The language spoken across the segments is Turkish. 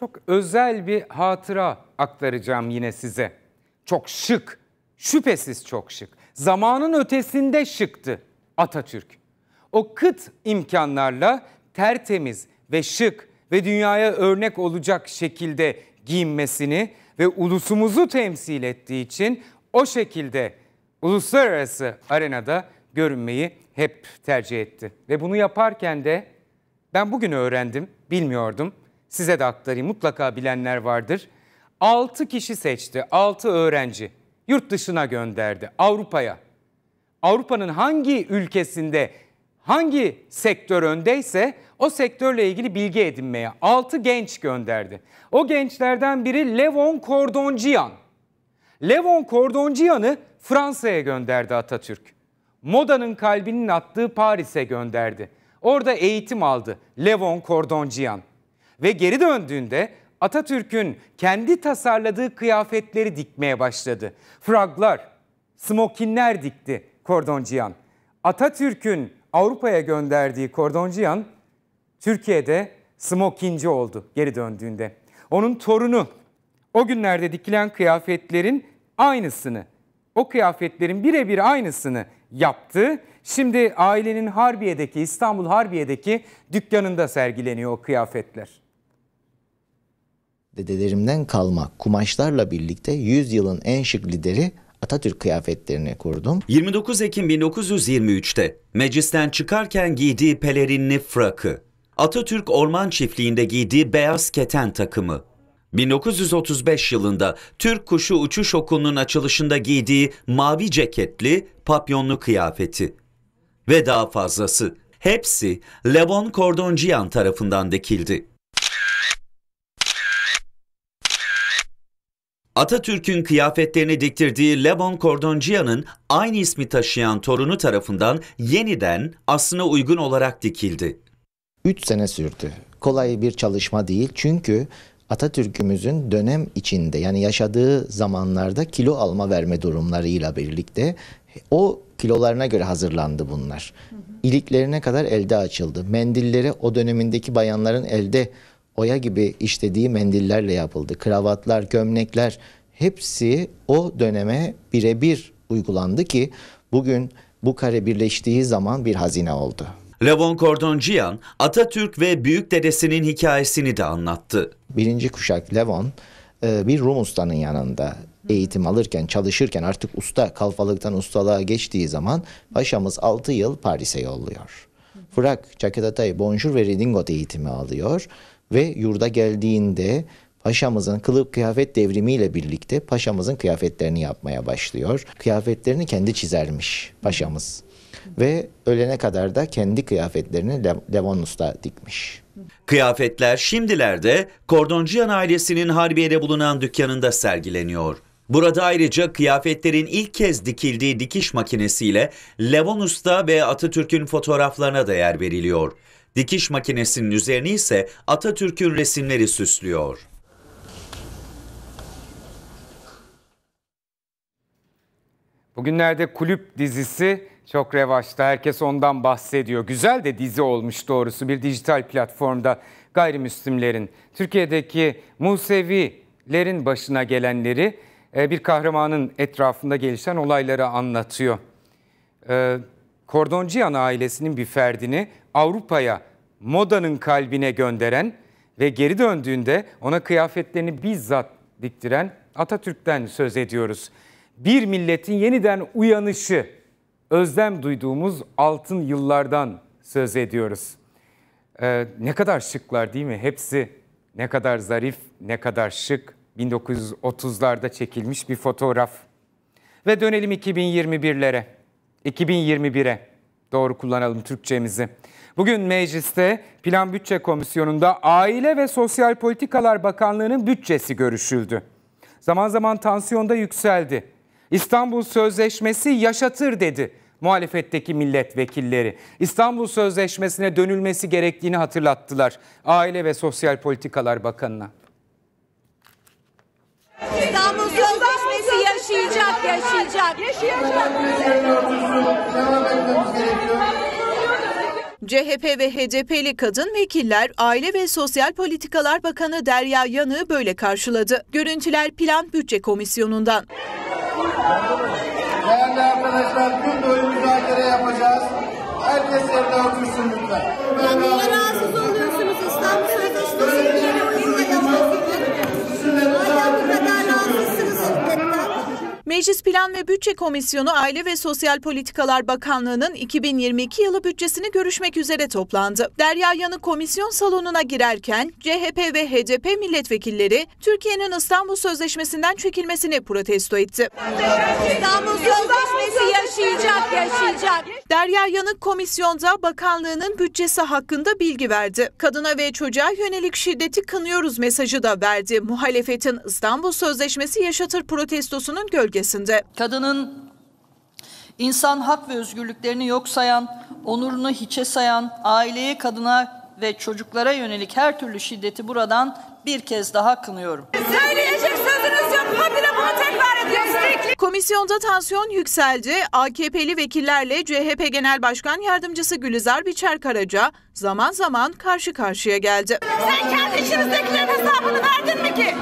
Çok özel bir hatıra aktaracağım yine size. Çok şık, şüphesiz çok şık. Zamanın ötesinde şıktı Atatürk. O kıt imkanlarla tertemiz ve şık ve dünyaya örnek olacak şekilde giyinmesini ve ulusumuzu temsil ettiği için o şekilde uluslararası arenada görünmeyi hep tercih etti. Ve bunu yaparken de ben bugün öğrendim, bilmiyordum size de aktarayım mutlaka bilenler vardır. 6 kişi seçti, 6 öğrenci yurt dışına gönderdi Avrupa'ya. Avrupa'nın hangi ülkesinde hangi sektör öndeyse o sektörle ilgili bilgi edinmeye 6 genç gönderdi. O gençlerden biri Levon Kordonciyan. Levon Kordonciyan'ı Fransa'ya gönderdi Atatürk. Modanın kalbinin attığı Paris'e gönderdi. Orada eğitim aldı Levon Kordonciyan ve geri döndüğünde Atatürk'ün kendi tasarladığı kıyafetleri dikmeye başladı. Fraglar, smokinler dikti Kordonciyan. Atatürk'ün Avrupa'ya gönderdiği Kordonciyan Türkiye'de smokinci oldu geri döndüğünde. Onun torunu o günlerde dikilen kıyafetlerin aynısını, o kıyafetlerin birebir aynısını yaptı. Şimdi ailenin Harbiye'deki, İstanbul Harbiye'deki dükkanında sergileniyor o kıyafetler dedelerimden kalma kumaşlarla birlikte 100 yılın en şık lideri Atatürk kıyafetlerini kurdum. 29 Ekim 1923'te meclisten çıkarken giydiği pelerinli frakı, Atatürk Orman Çiftliği'nde giydiği beyaz keten takımı, 1935 yılında Türk Kuşu Uçuş Okulu'nun açılışında giydiği mavi ceketli, papyonlu kıyafeti ve daha fazlası hepsi Levon Kordonjian tarafından dekildi. Atatürk'ün kıyafetlerini diktirdiği Levon Kordoncia'nın aynı ismi taşıyan torunu tarafından yeniden aslına uygun olarak dikildi. 3 sene sürdü. Kolay bir çalışma değil çünkü Atatürk'ümüzün dönem içinde yani yaşadığı zamanlarda kilo alma verme durumlarıyla birlikte o kilolarına göre hazırlandı bunlar. İliklerine kadar elde açıldı. Mendilleri o dönemindeki bayanların elde oya gibi işlediği mendillerle yapıldı. Kravatlar, gömlekler hepsi o döneme birebir uygulandı ki bugün bu kare birleştiği zaman bir hazine oldu. Levon Kordonciyan Atatürk ve büyük dedesinin hikayesini de anlattı. Birinci kuşak Levon e, bir Rum ustanın yanında eğitim alırken, çalışırken artık usta kalfalıktan ustalığa geçtiği zaman paşamız 6 yıl Paris'e yolluyor. Fırak, Çaketatay, Bonjour ve Redingot eğitimi alıyor ve yurda geldiğinde paşamızın kılık kıyafet devrimiyle birlikte paşamızın kıyafetlerini yapmaya başlıyor. Kıyafetlerini kendi çizermiş paşamız. Ve ölene kadar da kendi kıyafetlerini Le Levon Usta dikmiş. Kıyafetler şimdilerde Kordoncuyan ailesinin Harbiye'de bulunan dükkanında sergileniyor. Burada ayrıca kıyafetlerin ilk kez dikildiği dikiş makinesiyle Levon Usta ve Atatürk'ün fotoğraflarına da yer veriliyor. Dikiş makinesinin üzerine ise Atatürk'ün resimleri süslüyor. Bugünlerde kulüp dizisi çok revaçta. Herkes ondan bahsediyor. Güzel de dizi olmuş doğrusu bir dijital platformda gayrimüslimlerin, Türkiye'deki Musevilerin başına gelenleri e, bir kahramanın etrafında gelişen olayları anlatıyor. E, Kordoncuyan ailesinin bir ferdini Avrupa'ya modanın kalbine gönderen ve geri döndüğünde ona kıyafetlerini bizzat diktiren Atatürk'ten söz ediyoruz. Bir milletin yeniden uyanışı, özlem duyduğumuz altın yıllardan söz ediyoruz. Ee, ne kadar şıklar değil mi? Hepsi ne kadar zarif, ne kadar şık. 1930'larda çekilmiş bir fotoğraf. Ve dönelim 2021'lere. 2021'e. Doğru kullanalım Türkçemizi. Bugün mecliste Plan Bütçe Komisyonu'nda Aile ve Sosyal Politikalar Bakanlığı'nın bütçesi görüşüldü. Zaman zaman tansiyonda yükseldi. İstanbul Sözleşmesi yaşatır dedi muhalefetteki milletvekilleri. İstanbul Sözleşmesi'ne dönülmesi gerektiğini hatırlattılar Aile ve Sosyal Politikalar Bakanı'na. yaşayacak. CHP ve HDP'li kadın vekiller Aile ve Sosyal Politikalar Bakanı Derya Yanığı böyle karşıladı. Görüntüler Plan Bütçe Komisyonu'ndan. Değerli arkadaşlar tüm boyu müzakere yapacağız. Herkes yerine otursun lütfen. Yani niye rahatsız oluyorsunuz? İstanbul Sözleşmesi'nin yeni uyumlu bu kadar Meclis Plan ve Bütçe Komisyonu Aile ve Sosyal Politikalar Bakanlığı'nın 2022 yılı bütçesini görüşmek üzere toplandı. Derya Yanı komisyon salonuna girerken CHP ve HDP milletvekilleri Türkiye'nin İstanbul Sözleşmesi'nden çekilmesini protesto etti. İstanbul Sözleşmesi yaşayacak, yaşayacak. Derya Yanık komisyonda bakanlığının bütçesi hakkında bilgi verdi. Kadına ve çocuğa yönelik şiddeti kınıyoruz mesajı da verdi. Muhalefetin İstanbul Sözleşmesi yaşatır protestosunun gölgesi bölgesinde. Kadının insan hak ve özgürlüklerini yok sayan, onurunu hiçe sayan, aileye, kadına ve çocuklara yönelik her türlü şiddeti buradan bir kez daha kınıyorum. Söyleyecek sözünüz yok. Habire bunu tekrar ediyorsunuz. Komisyonda tansiyon yükseldi. AKP'li vekillerle CHP Genel Başkan Yardımcısı Gülizar Biçer Karaca zaman zaman karşı karşıya geldi. Sen kendi içinizdekilerin hesabını verdin mi ki?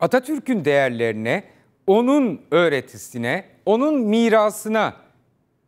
Atatürk'ün değerlerine, onun öğretisine, onun mirasına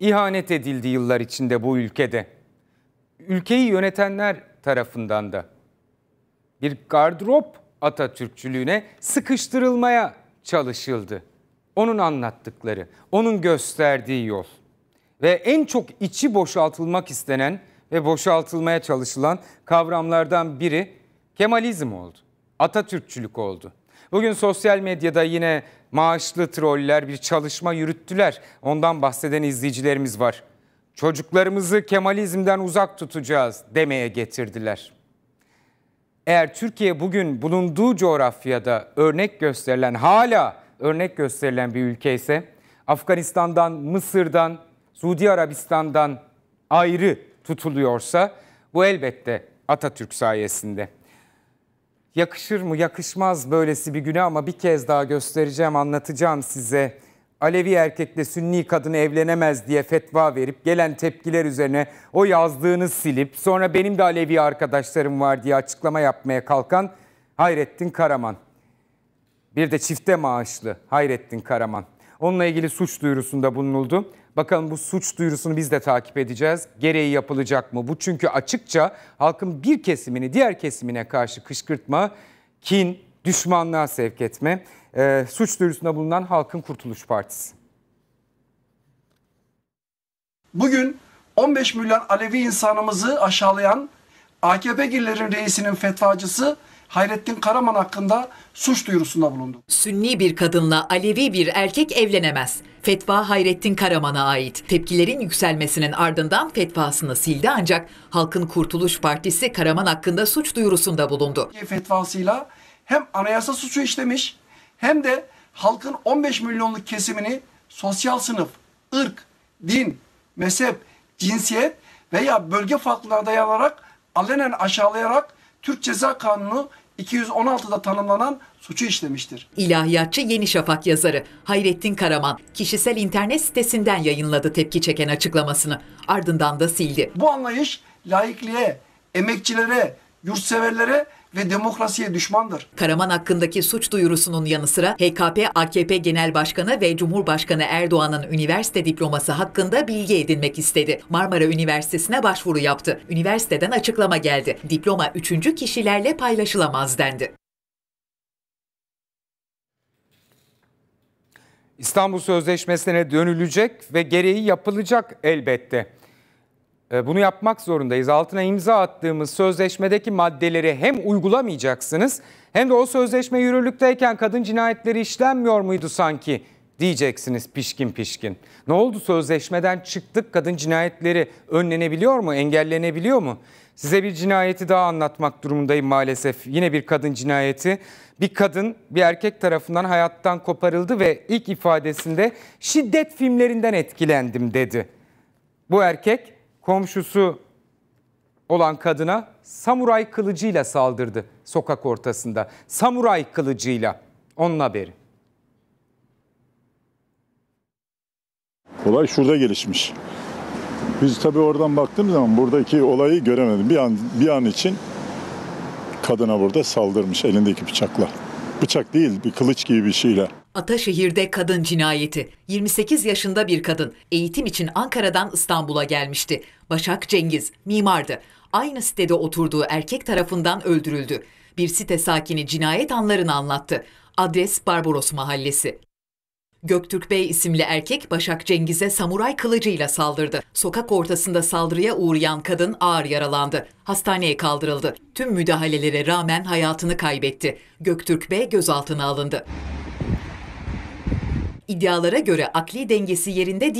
ihanet edildi yıllar içinde bu ülkede. Ülkeyi yönetenler tarafından da bir gardrop Atatürkçülüğüne sıkıştırılmaya çalışıldı. Onun anlattıkları, onun gösterdiği yol ve en çok içi boşaltılmak istenen ve boşaltılmaya çalışılan kavramlardan biri Kemalizm oldu. Atatürkçülük oldu. Bugün sosyal medyada yine maaşlı troller bir çalışma yürüttüler. Ondan bahseden izleyicilerimiz var. Çocuklarımızı Kemalizm'den uzak tutacağız demeye getirdiler. Eğer Türkiye bugün bulunduğu coğrafyada örnek gösterilen hala örnek gösterilen bir ülke ise Afganistan'dan, Mısır'dan, Suudi Arabistan'dan ayrı tutuluyorsa bu elbette Atatürk sayesinde. Yakışır mı yakışmaz böylesi bir güne ama bir kez daha göstereceğim anlatacağım size. Alevi erkekle Sünni kadın evlenemez diye fetva verip gelen tepkiler üzerine o yazdığını silip sonra benim de Alevi arkadaşlarım var diye açıklama yapmaya kalkan Hayrettin Karaman. Bir de çifte maaşlı Hayrettin Karaman. Onunla ilgili suç duyurusunda bulunuldu. Bakalım bu suç duyurusunu biz de takip edeceğiz. Gereği yapılacak mı? Bu çünkü açıkça halkın bir kesimini diğer kesimine karşı kışkırtma, kin, düşmanlığa sevk etme. E, suç duyurusunda bulunan Halkın Kurtuluş Partisi. Bugün 15 milyon Alevi insanımızı aşağılayan AKP gillerin reisinin fetvacısı Hayrettin Karaman hakkında suç duyurusunda bulundu. Sünni bir kadınla Alevi bir erkek evlenemez. Fetva Hayrettin Karaman'a ait. Tepkilerin yükselmesinin ardından fetvasını sildi ancak Halkın Kurtuluş Partisi Karaman hakkında suç duyurusunda bulundu. Fetvasıyla hem anayasa suçu işlemiş hem de halkın 15 milyonluk kesimini sosyal sınıf, ırk, din, mezhep, cinsiyet veya bölge farklılığına dayanarak alenen aşağılayarak Türk Ceza Kanunu 216'da tanımlanan suçu işlemiştir. İlahiyatçı Yeni Şafak yazarı Hayrettin Karaman kişisel internet sitesinden yayınladı tepki çeken açıklamasını. Ardından da sildi. Bu anlayış laikliğe, emekçilere, yurtseverlere ve demokrasiye düşmandır. Karaman hakkındaki suç duyurusunun yanı sıra HKP, AKP Genel Başkanı ve Cumhurbaşkanı Erdoğan'ın üniversite diploması hakkında bilgi edinmek istedi. Marmara Üniversitesi'ne başvuru yaptı. Üniversiteden açıklama geldi. Diploma üçüncü kişilerle paylaşılamaz dendi. İstanbul Sözleşmesi'ne dönülecek ve gereği yapılacak elbette. E, bunu yapmak zorundayız. Altına imza attığımız sözleşmedeki maddeleri hem uygulamayacaksınız hem de o sözleşme yürürlükteyken kadın cinayetleri işlenmiyor muydu sanki diyeceksiniz pişkin pişkin. Ne oldu sözleşmeden çıktık kadın cinayetleri önlenebiliyor mu engellenebiliyor mu? Size bir cinayeti daha anlatmak durumundayım maalesef. Yine bir kadın cinayeti. Bir kadın bir erkek tarafından hayattan koparıldı ve ilk ifadesinde şiddet filmlerinden etkilendim dedi. Bu erkek komşusu olan kadına samuray kılıcıyla saldırdı sokak ortasında. Samuray kılıcıyla. Onun haberi. Olay şurada gelişmiş. Biz tabii oradan baktığım zaman buradaki olayı göremedim. Bir an, bir an için kadına burada saldırmış elindeki bıçakla. Bıçak değil, bir kılıç gibi bir şeyle. Ataşehir'de kadın cinayeti. 28 yaşında bir kadın eğitim için Ankara'dan İstanbul'a gelmişti. Başak Cengiz mimardı. Aynı sitede oturduğu erkek tarafından öldürüldü. Bir site sakini cinayet anlarını anlattı. Adres Barbaros Mahallesi. Göktürk Bey isimli erkek Başak Cengiz'e samuray kılıcıyla saldırdı. Sokak ortasında saldırıya uğrayan kadın ağır yaralandı. Hastaneye kaldırıldı. Tüm müdahalelere rağmen hayatını kaybetti. Göktürk Bey gözaltına alındı iddialara göre akli dengesi yerinde değil.